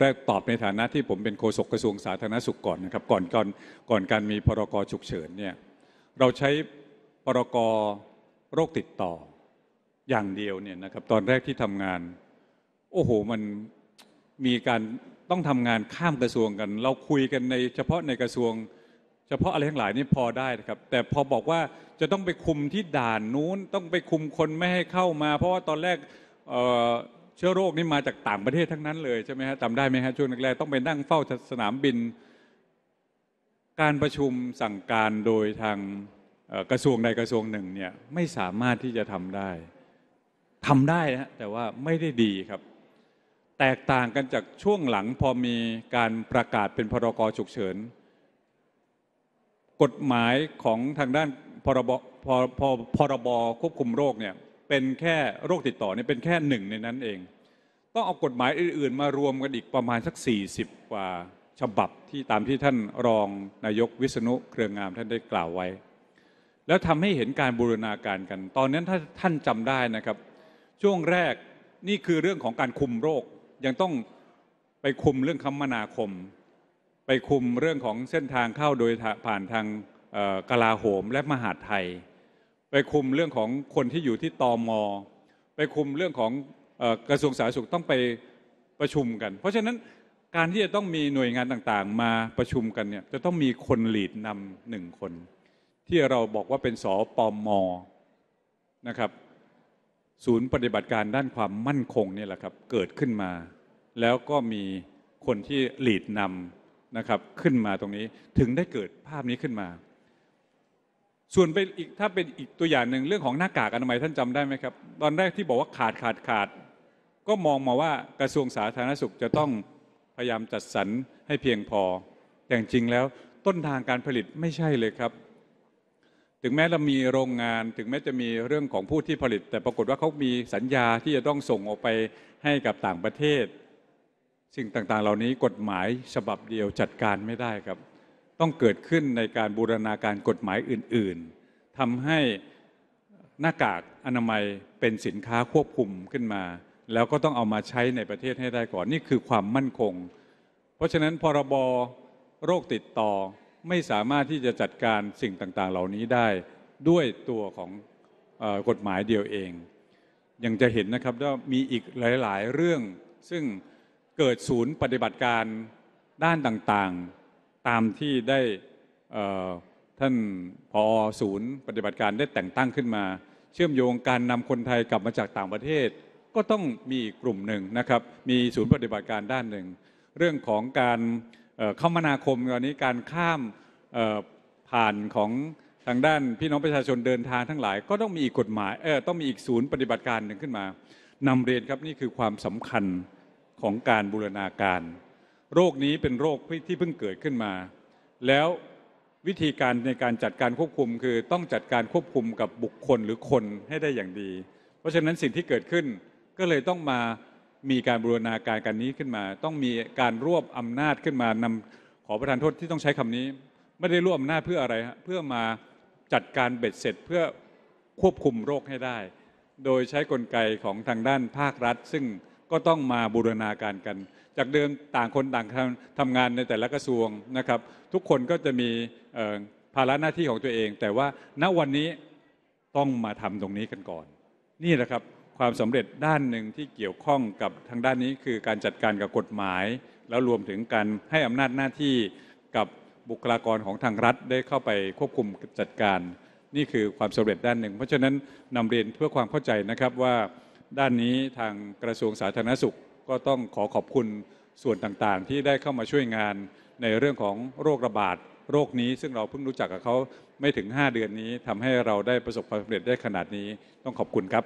แรกตอบในฐานะที่ผมเป็นโฆษกกระทรวงสาธารณสุขก่อนนะครับก่อนก่อน ก่อนการมีพรกฉุกเฉินเนี่ยเราใช้พรกโรคติดต่ออย่างเดียวเนี่ยนะครับตอนแรกที่ทำงานโอ้โหมันมีการต้องทำงานข้ามกระทรวงกัน เราคุยกันในเฉพาะในกระทรวงเฉพาะอะไรทั้งหลายนี่พอได้นะครับแต่พอบอกว่าจะต้องไปคุมที่ด่านนู้นต้องไปคุมคนไม่ให้เข้ามา เพราะว่าตอนแรกเชื้อโรคนี่มาจากต่างประเทศทั้งนั้นเลยใช่ไหมฮะจำได้ไหมฮะช่วงแรกๆต้องไปนั่งเฝ้าสนามบิน การประชุมสั่งการโดยทางกระทรวงใดกระทรวงหนึ่งเนี่ยไม่สามารถที่จะทำได้ทำได้นะแต่ว่าไม่ได้ดีครับ แตกต่างกันจากช่วงหลังพอมีการประกาศเป็นพรกฉุกเฉินกฎหมายของทางด้านพรบพรบควบคุมโรคเนี่ยเป็นแค่โรคติดต่อเนี่ยเป็นแค่หนึ่งในนั้นเอง ต้องเอากฎหมายอื่น ๆ มารวมกันอีกประมาณสัก 40กว่าฉบับที่ตามที่ท่านรองนายกวิษณุเครืองามท่านได้กล่าวไว้ แล้วทำให้เห็นการบูรณาการกัน ตอนนั้นถ้าท่านจำได้นะครับ ช่วงแรกนี่คือเรื่องของการคุมโรคยังต้องไปคุมเรื่องคมนาคม ไปคุมเรื่องของเส้นทางเข้าโดยผ่านทางกลาโหมและมหาดไทยไปคุมเรื่องของคนที่อยู่ที่ตอมอไปคุมเรื่องของกระทรวงสาธารณสุขต้องไปประชุมกัน เพราะฉะนั้นการที่จะต้องมีหน่วยงานต่างๆ มาประชุมกันเนี่ยจะต้องมีคนหลีดนำหนึ่งคน ที่เราบอกว่าเป็นสอปอมมนะครับ ศูนย์ปฏิบัติการด้านความมั่นคงเนี่ยแหละครับเกิดขึ้นมา แล้วก็มีคนที่หลีดนำนะครับขึ้นมาตรงนี้ถึงได้เกิดภาพนี้ขึ้นมาส่วนไปอีกถ้าเป็นอีกตัวอย่างหนึ่งเรื่องของหน้ากากอนามัยท่านจำได้ไหมครับ ตอนแรกที่บอกว่าขาดขาดขาด ก็มองมาว่ากระทรวงสาธารณสุขจะต้องพยายามจัดสรรให้เพียงพอ แต่จริงแล้วต้นทางการผลิตไม่ใช่เลยครับ ถึงแม้เรามีโรงงานถึงแม้จะมีเรื่องของผู้ที่ผลิต แต่ปรากฏว่าเขามีสัญญาที่จะต้องส่งออกไปให้กับต่างประเทศ สิ่งต่างๆ เหล่านี้กฎหมายฉบับเดียวจัดการไม่ได้ครับต้องเกิดขึ้นในการบูรณาการกฎหมายอื่นๆ ทำให้หน้ากากอนามัยเป็นสินค้าควบคุมขึ้นมา แล้วก็ต้องเอามาใช้ในประเทศให้ได้ก่อนนี่คือความมั่นคง เพราะฉะนั้นพรบโรคติดต่อไม่สามารถที่จะจัดการสิ่งต่างๆเหล่านี้ได้ด้วยตัวของกฎหมายเดียวเอง ยังจะเห็นนะครับว่ามีอีกหลายๆ เรื่องซึ่งเกิดศูนย์ปฏิบัติการด้านต่าง ๆตามที่ได้ท่านพอศูนย์ปฏิบัติการได้แต่งตั้งขึ้นมา เชื่อมโยงการนำคนไทยกลับมาจากต่างประเทศ ก็ต้องมีกลุ่มหนึ่งนะครับมีศูนย์ปฏิบัติการด้านหนึ่งเรื่องของการคมนาคมตอนนี้การข้ามผ่านของทางด้านพี่น้องประชาชนเดินทางทั้งหลายก็ต้องมีอีกกฎหมายเออต้องมีอีกศูนย์ปฏิบัติการหนึ่งขึ้นมา นำเรียนครับนี่คือความสำคัญของการบูรณาการโรคนี้เป็นโรคที่เพิ่งเกิดขึ้นมา แล้ววิธีการในการจัดการควบคุมคือต้องจัดการควบคุมกับบุคคลหรือคนให้ได้อย่างดี เพราะฉะนั้นสิ่งที่เกิดขึ้นก็เลยต้องมามีการบูรณาการกันนี้ขึ้นมา ต้องมีการรวบอำนาจขึ้นมานำขอประทานโทษที่ต้องใช้คำนี้ ไม่ได้รวบอำนาจเพื่ออะไรเพื่อมาจัดการเบ็ดเสร็จเพื่อควบคุมโรคให้ได้ โดยใช้กลไกของทางด้านภาครัฐ ซึ่งก็ต้องมาบูรณาการกัน จากเดิมต่างคนต่างทำทำงานในแต่ละกระทรวงนะครับ ทุกคนก็จะมีภาระหน้าที่ของตัวเอง แต่ว่าณวันนี้ต้องมาทำตรงนี้กันก่อน นี่แหละครับ ความสำเร็จด้านหนึ่งที่เกี่ยวข้องกับทางด้านนี้คือการจัดการกับกฎหมาย แล้วรวมถึงการให้อำนาจหน้าที่กับบุคลากรของทางรัฐได้เข้าไปควบคุมจัดการ นี่คือความสำเร็จด้านหนึ่งเพราะฉะนั้นนำเรียนเพื่อความเข้าใจนะครับว่าด้านนี้ทางกระทรวงสาธารณสุขก็ต้องขอขอบคุณส่วนต่างๆ ที่ได้เข้ามาช่วยงานในเรื่องของโรคระบาดโรคนี้ ซึ่งเราเพิ่งรู้จักกับเขาไม่ถึง 5 เดือนนี้ทำให้เราได้ประสบความสำเร็จได้ขนาดนี้ต้องขอบคุณครับ